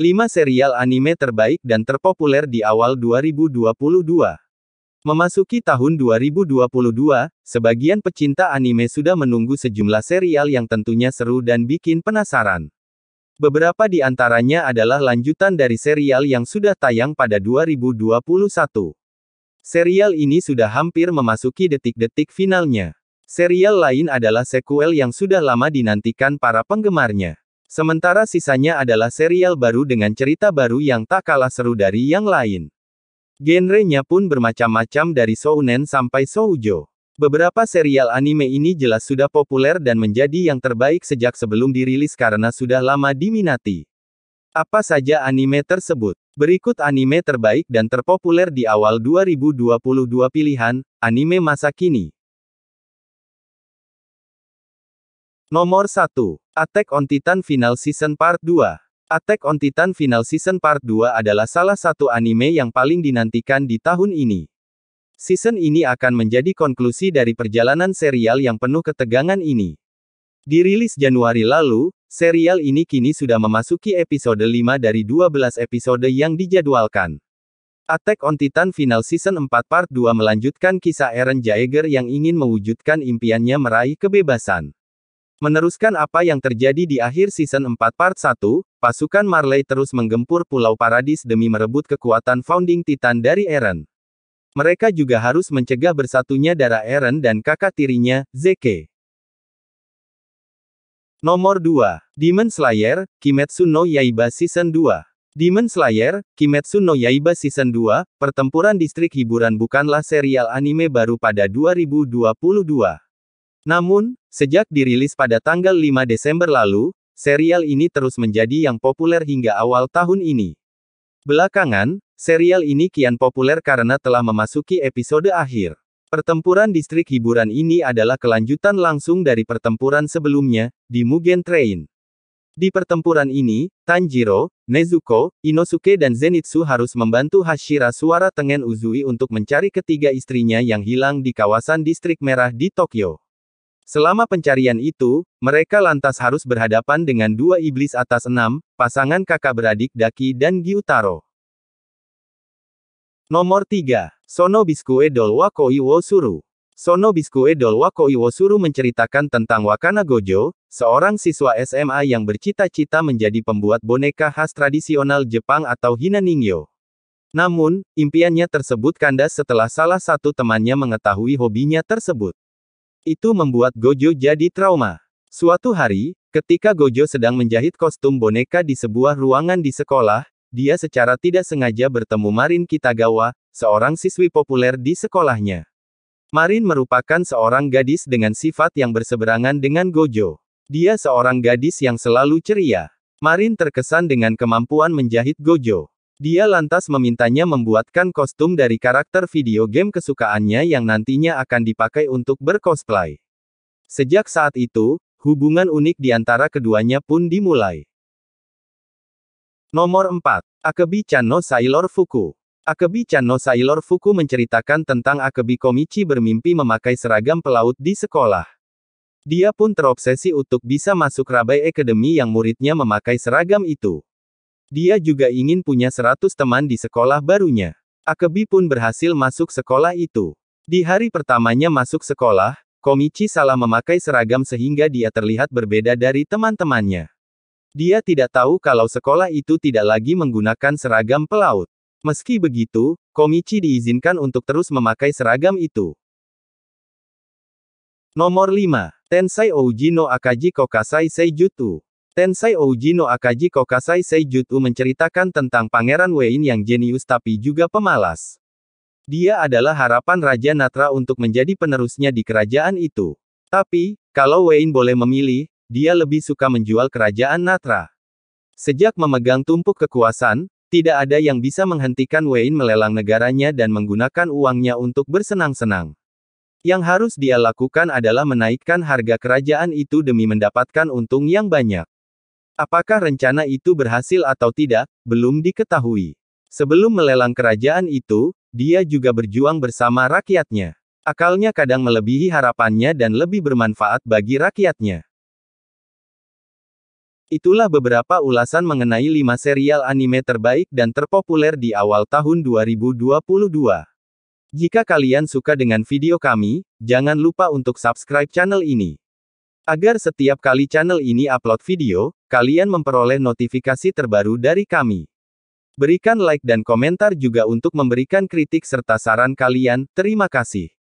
5 serial anime terbaik dan terpopuler di awal 2022. Memasuki tahun 2022, sebagian pecinta anime sudah menunggu sejumlah serial yang tentunya seru dan bikin penasaran. Beberapa di antaranya adalah lanjutan dari serial yang sudah tayang pada 2021. Serial ini sudah hampir memasuki detik-detik finalnya. Serial lain adalah sequel yang sudah lama dinantikan para penggemarnya. Sementara sisanya adalah serial baru dengan cerita baru yang tak kalah seru dari yang lain. Genrenya pun bermacam-macam dari shounen sampai shoujo. Beberapa serial anime ini jelas sudah populer dan menjadi yang terbaik sejak sebelum dirilis karena sudah lama diminati. Apa saja anime tersebut? Berikut anime terbaik dan terpopuler di awal 2022 pilihan, anime masa kini. Nomor 1. Attack on Titan Final Season Part 2. Attack on Titan Final Season Part 2 adalah salah satu anime yang paling dinantikan di tahun ini. Season ini akan menjadi konklusi dari perjalanan serial yang penuh ketegangan ini. Dirilis Januari lalu, serial ini kini sudah memasuki episode 5 dari 12 episode yang dijadwalkan. Attack on Titan Final Season 4 Part 2 melanjutkan kisah Eren Jaeger yang ingin mewujudkan impiannya meraih kebebasan. Meneruskan apa yang terjadi di akhir season 4 part 1, pasukan Marley terus menggempur Pulau Paradis demi merebut kekuatan Founding Titan dari Eren. Mereka juga harus mencegah bersatunya darah Eren dan kakak tirinya, Zeke. Nomor 2. Demon Slayer, Kimetsu no Yaiba Season 2. Demon Slayer, Kimetsu no Yaiba Season 2, pertempuran distrik hiburan bukanlah serial anime baru pada 2022. Namun, sejak dirilis pada tanggal 5 Desember lalu, serial ini terus menjadi yang populer hingga awal tahun ini. Belakangan, serial ini kian populer karena telah memasuki episode akhir. Pertempuran distrik hiburan ini adalah kelanjutan langsung dari pertempuran sebelumnya, di Mugen Train. Di pertempuran ini, Tanjiro, Nezuko, Inosuke dan Zenitsu harus membantu Hashira Suara Tengen Uzui untuk mencari ketiga istrinya yang hilang di kawasan distrik merah di Tokyo. Selama pencarian itu, mereka lantas harus berhadapan dengan dua iblis atas enam, pasangan kakak beradik Daki dan Gyutaro. Nomor 3. Sono Biskue Dol Wakoi Wosuru Sono Biskue Dol Wakoi Wosuru menceritakan tentang Wakana Gojo, seorang siswa SMA yang bercita-cita menjadi pembuat boneka khas tradisional Jepang atau Hina Ningyo. Namun, impiannya tersebut kandas setelah salah satu temannya mengetahui hobinya tersebut. Itu membuat Gojo jadi trauma. Suatu hari, ketika Gojo sedang menjahit kostum boneka di sebuah ruangan di sekolah, dia secara tidak sengaja bertemu Marin Kitagawa, seorang siswi populer di sekolahnya. Marin merupakan seorang gadis dengan sifat yang berseberangan dengan Gojo. Dia seorang gadis yang selalu ceria. Marin terkesan dengan kemampuan menjahit Gojo. Dia lantas memintanya membuatkan kostum dari karakter video game kesukaannya yang nantinya akan dipakai untuk bercosplay. Sejak saat itu, hubungan unik di antara keduanya pun dimulai. Nomor 4. Akebi Chano Sailor Fuku Akebi Chano Sailor Fuku menceritakan tentang Akebi Komichi bermimpi memakai seragam pelaut di sekolah. Dia pun terobsesi untuk bisa masuk Rabai Academy yang muridnya memakai seragam itu. Dia juga ingin punya 100 teman di sekolah barunya. Akebi pun berhasil masuk sekolah itu. Di hari pertamanya masuk sekolah, Komichi salah memakai seragam sehingga dia terlihat berbeda dari teman-temannya. Dia tidak tahu kalau sekolah itu tidak lagi menggunakan seragam pelaut. Meski begitu, Komichi diizinkan untuk terus memakai seragam itu. Nomor 5. Tensai Ouji no Akaji Kokasai Seijutu. Tensai Ouji no Akaji Kokasai sejutu menceritakan tentang Pangeran Wayne yang jenius tapi juga pemalas. Dia adalah harapan Raja Natra untuk menjadi penerusnya di kerajaan itu. Tapi, kalau Wayne boleh memilih, dia lebih suka menjual kerajaan Natra. Sejak memegang tumpuk kekuasaan, tidak ada yang bisa menghentikan Wayne melelang negaranya dan menggunakan uangnya untuk bersenang-senang. Yang harus dia lakukan adalah menaikkan harga kerajaan itu demi mendapatkan untung yang banyak. Apakah rencana itu berhasil atau tidak, belum diketahui. Sebelum melelang kerajaan itu, dia juga berjuang bersama rakyatnya. Akalnya kadang melebihi harapannya dan lebih bermanfaat bagi rakyatnya. Itulah beberapa ulasan mengenai 5 serial anime terbaik dan terpopuler di awal tahun 2022. Jika kalian suka dengan video kami, jangan lupa untuk subscribe channel ini. Agar setiap kali channel ini upload video, kalian memperoleh notifikasi terbaru dari kami. Berikan like dan komentar juga untuk memberikan kritik serta saran kalian. Terima kasih.